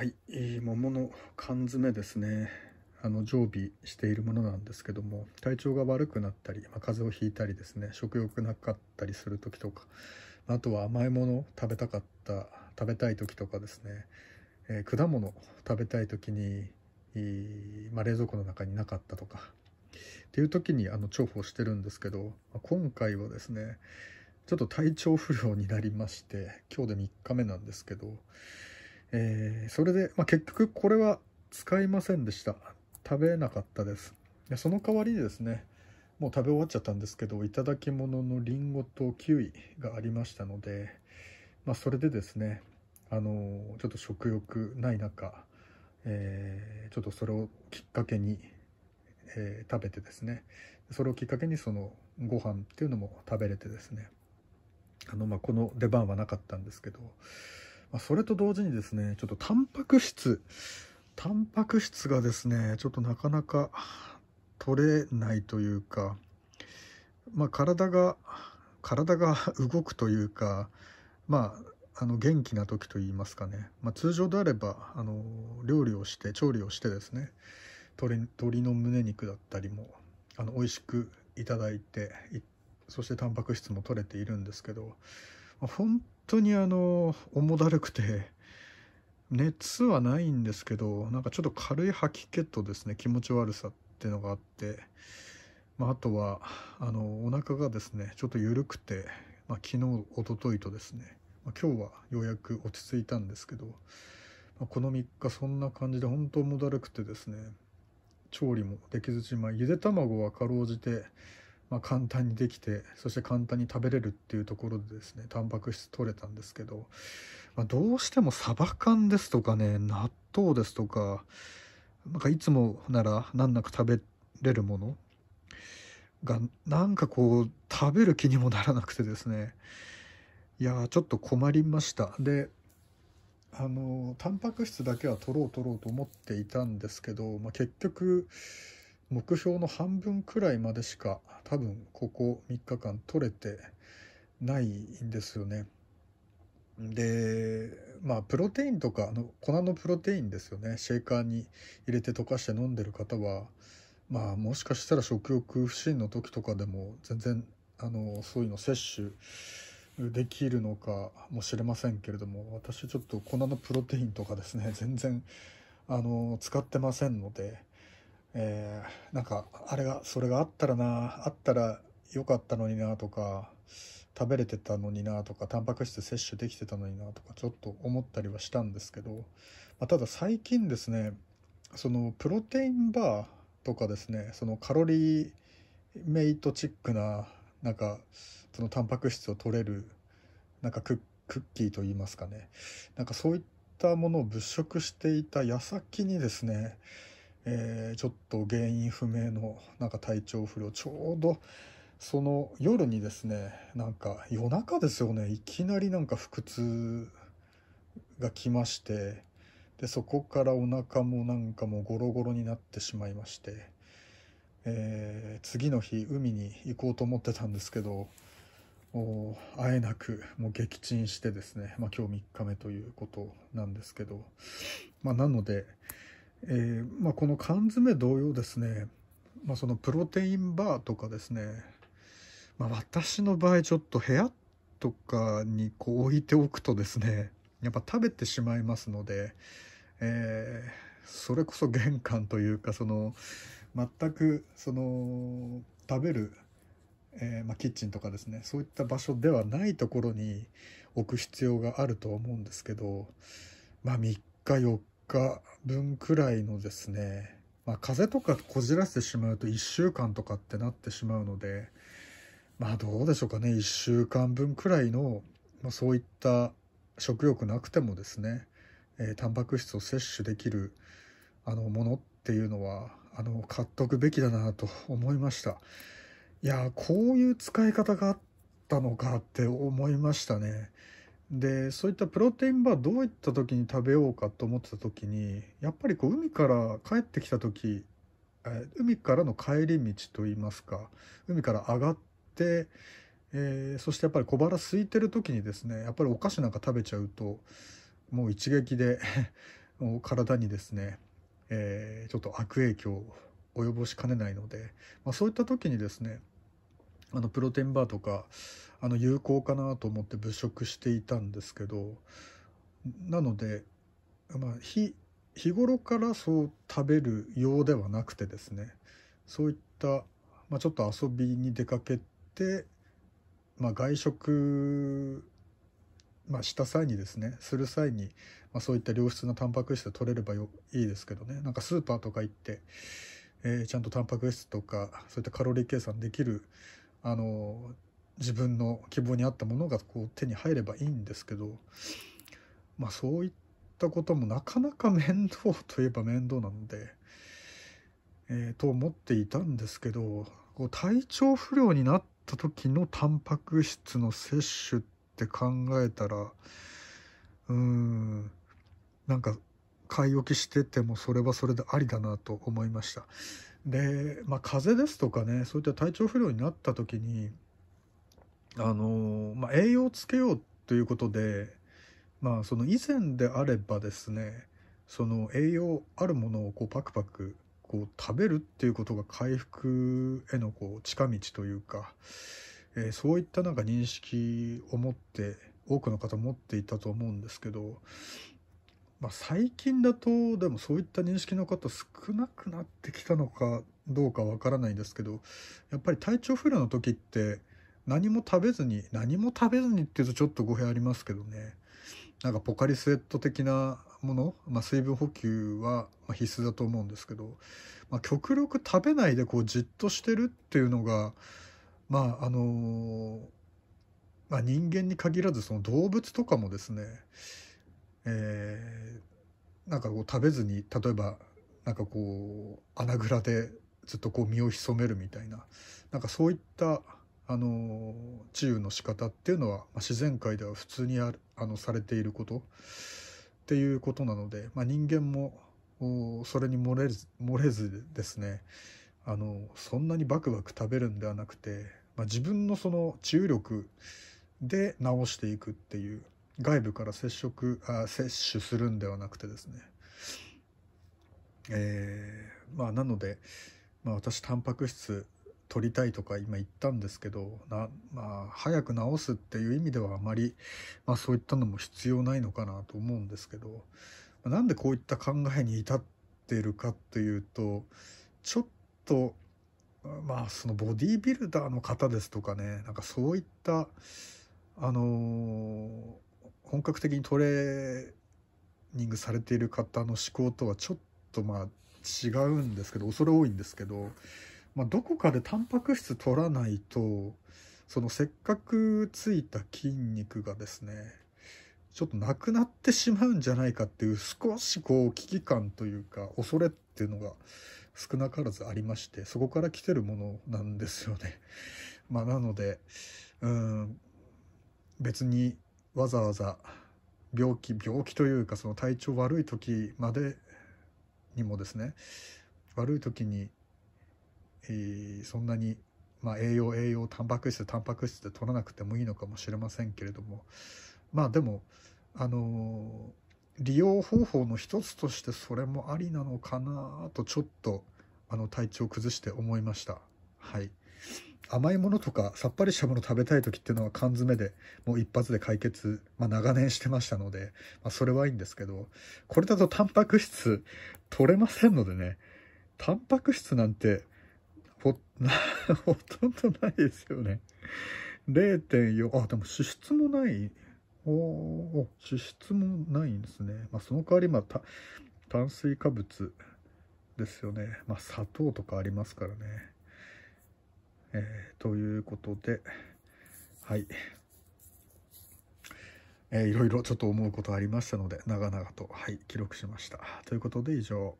はい、桃の缶詰ですねあの常備しているものなんですけども体調が悪くなったり、まあ、風邪をひいたりですね食欲なかったりする時とかあとは甘いもの食べたかった食べたい時とかですね、えー、果物食べたい時に、まあ、冷蔵庫の中になかったとかっていう時にあの重宝してるんですけど、まあ、今回はですねちょっと体調不良になりまして今日で3日目なんですけどえー、それで、まあ、結局これは使いませんでした。食べなかったです。でその代わりにですね、もう食べ終わっちゃったんですけど、頂き物のりんごとキウイがありましたので、まあ、それでですね、あのー、ちょっと食欲ない中、えー、ちょっとそれをきっかけに、えー、食べてですね、それをきっかけにそのご飯っていうのも食べれてですね、あの、まあ、この出番はなかったんですけど、まあ、それと同時にですね、ちょっとタンパク質、タンパク質がですね、ちょっとなかなか取れないというか、まあ、体が、体が 動くというか、まあ、あの元気な時といいますかね、まあ、通常であればあの料理をして調理をしてですね鶏鶏の胸肉だったりもあの美味しくいただいてそしてタンパク質も取れているんですけど、まあ、本当にあの重だるくて熱はないんですけどなんかちょっと軽い吐き気とですね気持ち悪さっていうのがあって、まああ、とはあのお腹がですねちょっと緩くて、まあ、昨日おとといとですね、ま今日はようやく落ち着いたんですけど、まあ、この3日そんな感じで本当重だるくてですね調理もできずじまあ、ゆで卵はかろうじてまあ、簡単にできてそして簡単に食べれるっていうところでですねタンパク質取れたんですけど、まあ、どうしてもサバ缶ですとかね納豆ですとかなんかいつもなら難なく食べれるものがなんかこう食べる気にもならなくてですねいやちょっと困りましたであのタンパク質だけは取ろう取ろうと思っていたんですけど、まあ、結局目標の半分くらいまでしか多分ここ3日間取れてないんですよね。でまあプロテインとかの粉のプロテインですよねシェイカーに入れて溶かして飲んでる方はまあもしかしたら食欲不振の時とかでも全然あのそういうの摂取できるのかもしれませんけれども私ちょっと粉のプロテインとかですね全然あの使ってませんので。えー、なんかあれがそれがあったらなあったらよかったのになとか食べれてたのになとかタンパク質摂取できてたのになとかちょっと思ったりはしたんですけど、まあ、ただ最近ですねそのプロテインバーとかですねそのカロリーメイトチックななんかそのタンパク質を取れるなんかクッキーといいますかねなんかそういったものを物色していた矢先にですねえー、ちょっと原因不明のなんか体調不良ちょうどその夜にですねなんか夜中ですよねいきなりなんか腹痛が来ましてでそこからお腹もなんかもうゴロゴロになってしまいまして、えー、次の日海に行こうと思ってたんですけどあえなくもう撃沈してですね、まあ、今日3日目ということなんですけど、まあ、なのでえー、まあ、この缶詰同様ですね、まあ、そのプロテインバーとかですね、まあ、私の場合ちょっと部屋とかにこう置いておくとですねやっぱ食べてしまいますので、えー、それこそ玄関というかその全くその食べる、えー、まあ、キッチンとかですねそういった場所ではないところに置く必要があると思うんですけどまあ3日4分くらいのですね、まあ、風邪とかこじらせてしまうと1週間とかってなってしまうので、まあどうでしょうかね、1週間分くらいの、まあ、そういった食欲なくてもですね、えー、タンパク質を摂取できるあのものっていうのは、あの、買っとくべきだなと思いました。いやこういう使い方があったのかって思いましたね。でそういったプロテインバーどういった時に食べようかと思ってた時にやっぱりこう海から帰ってきた時海からの帰り道といいますか海から上がって、えー、そしてやっぱり小腹空いてる時にですねやっぱりお菓子なんか食べちゃうともう一撃で もう体にですね、えー、ちょっと悪影響を及ぼしかねないので、まあ、そういった時にですねあのプロテンバーとかあの有効かなと思って物色していたんですけどなので、まあ、日日頃からそう食べるようではなくてですねそういった、まあ、ちょっと遊びに出かけて、まあ、外食、まあ、した際にですねする際に、まあ、そういった良質なタンパク質取れればよいいですけどねなんかスーパーとか行って、えー、ちゃんとタンパク質とかそういったカロリー計算できるあの自分の希望に合ったものがこう手に入ればいいんですけど、まあ、そういったこともなかなか面倒といえば面倒なので、えー、と思っていたんですけどこう体調不良になった時のタンパク質の摂取って考えたらうーんなんか買い置きしててもそれはそれでありだなと思いました。で、まあ、風邪ですとかねそういった体調不良になった時にあの、まあ、栄養をつけようということで、まあ、その以前であればですねその栄養あるものをこうパクパクこう食べるっていうことが回復へのこう近道というか、えー、そういったなんか認識を持って多くの方持っていたと思うんですけどまあ、最近だとでもそういった認識の方少なくなってきたのかどうかわからないですけどやっぱり体調不良の時って何も食べずに何も食べずにっていうとちょっと語弊ありますけどねなんかポカリスエット的なもの、まあ、水分補給は必須だと思うんですけど、まあ、極力食べないでこうじっとしてるっていうのがまああのまあ、人間に限らずその動物とかもですねえー、なんかこう食べずに例えばなんかこう穴蔵でずっとこう身を潜めるみたいななんかそういったあの治癒の仕方っていうのは、まあ、自然界では普通にああのされていることっていうことなので、まあ、人間もそれに漏れず漏れずですねあのそんなにバクバク食べるんではなくて、まあ、自分のその治癒力で治していくっていう外部から接触あ摂取するんではなくてですね、えー、まあなので、まあ、私タンパク質取りたいとか今言ったんですけどな、まあ、早く治すっていう意味ではあまり、まあ、そういったのも必要ないのかなと思うんですけど、まあ、なんでこういった考えに至ってるかっていうとちょっとまあそのボディービルダーの方ですとかねなんかそういったあのー本格的にトレーニングされている方の思考とはちょっとまあ違うんですけど恐れ多いんですけど、まあ、どこかでタンパク質取らないとそのせっかくついた筋肉がですねちょっとなくなってしまうんじゃないかっていう少しこう危機感というか恐れっていうのが少なからずありましてそこから来てるものなんですよね。まあ、なのでうん別にわざわざ病気病気というかその体調悪い時までにもですね悪い時に、えー、そんなに、まあ、栄養栄養タンパク質タンパク質で取らなくてもいいのかもしれませんけれどもまあでもあのー、利用方法の一つとしてそれもありなのかなとちょっとあの体調を崩して思いました。はい甘いものとかさっぱりしたもの食べたい時っていうのは缶詰でもう一発で解決、まあ、長年してましたので、まあ、それはいいんですけど、これだとタンパク質取れませんのでね、タンパク質なんてほ、ほとんどないですよね。0.4、あ、でも脂質もない。おお脂質もないんですね。まあ、その代わり、また炭水化物ですよね。まあ、砂糖とかありますからね。えー、ということで、はい。えー、いろいろちょっと思うことありましたので、長々と、はい、記録しました。ということで以上。